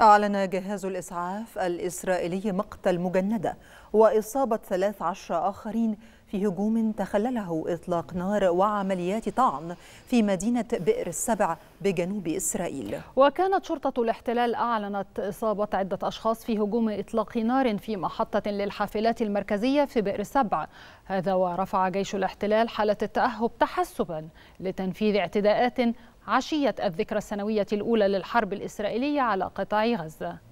أعلن جهاز الإسعاف الإسرائيلي مقتل مجندة وإصابة 13 آخرين في هجوم تخلله إطلاق نار وعمليات طعن في مدينة بئر السبع بجنوب إسرائيل وكانت شرطة الاحتلال أعلنت إصابة عدة أشخاص في هجوم إطلاق نار في محطة للحافلات المركزية في بئر السبع هذا ورفع جيش الاحتلال حالة التأهب تحسبا لتنفيذ اعتداءات عشية الذكرى السنوية الأولى للحرب الإسرائيلية على قطاع غزة